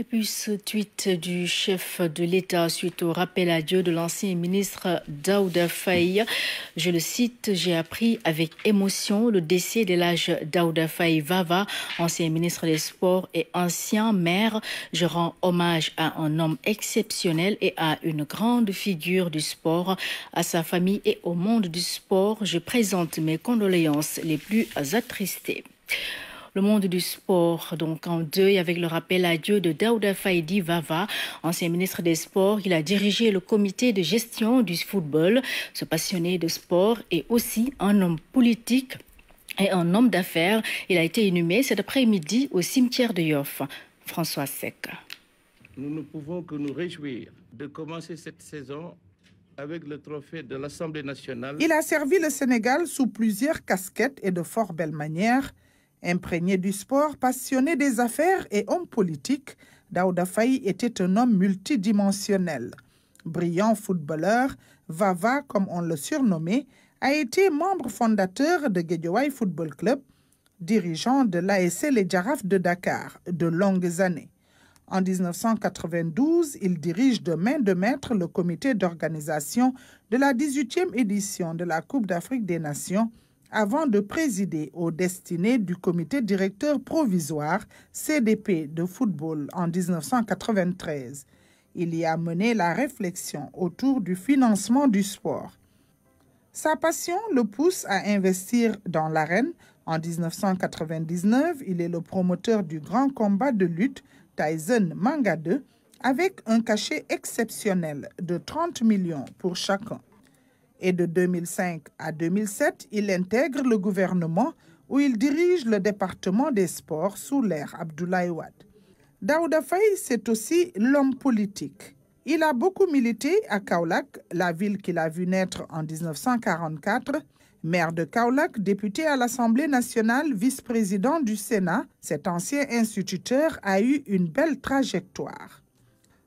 Et puis ce tweet du chef de l'État suite au rappel à Dieu de l'ancien ministre Daouda Faye. Je le cite, j'ai appris avec émotion le décès de l'âge Daouda Faye Vava, ancien ministre des Sports et ancien maire. Je rends hommage à un homme exceptionnel et à une grande figure du sport, à sa famille et au monde du sport. Je présente mes condoléances les plus attristées le monde du sport. Donc en deuil avec le rappel à Dieu de Daouda Faidi Vava, ancien ministre des Sports, il a dirigé le comité de gestion du football. Ce passionné de sport est aussi un homme politique et un homme d'affaires. Il a été inhumé cet après-midi au cimetière de Yoff. François Sec. Nous ne pouvons que nous réjouir de commencer cette saison avec le trophée de l'Assemblée nationale. Il a servi le Sénégal sous plusieurs casquettes et de fort belles manières. Imprégné du sport, passionné des affaires et homme politique, Daouda Faye était un homme multidimensionnel. Brillant footballeur, Vava, comme on le surnommait, a été membre fondateur de Guédiouaï Football Club, dirigeant de l'ASC Les Girafes de Dakar de longues années. En 1992, il dirige de main de maître le comité d'organisation de la 18e édition de la Coupe d'Afrique des Nations avant de présider aux destinées du comité directeur provisoire CDP de football en 1993. Il y a mené la réflexion autour du financement du sport. Sa passion le pousse à investir dans l'arène. En 1999, il est le promoteur du grand combat de lutte Tyson Manga 2 avec un cachet exceptionnel de 30 millions pour chacun et de 2005 à 2007, il intègre le gouvernement où il dirige le département des sports sous l'ère Abdoulaye Wade. Daouda Faye, c'est aussi l'homme politique. Il a beaucoup milité à Kaolack, la ville qu'il a vue naître en 1944. Maire de Kaolack, député à l'Assemblée nationale, vice-président du Sénat, cet ancien instituteur a eu une belle trajectoire.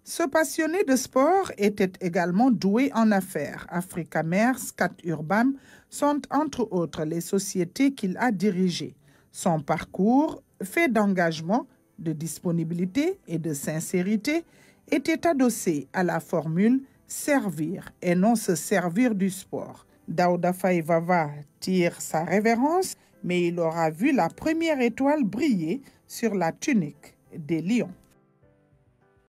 Ce passionné de sport était également doué en affaires. Africa Mers, Scat Urbam sont entre autres les sociétés qu'il a dirigées. Son parcours, fait d'engagement, de disponibilité et de sincérité, était adossé à la formule servir et non se servir du sport. Daouda Faivava tire sa révérence, mais il aura vu la première étoile briller sur la tunique des lions.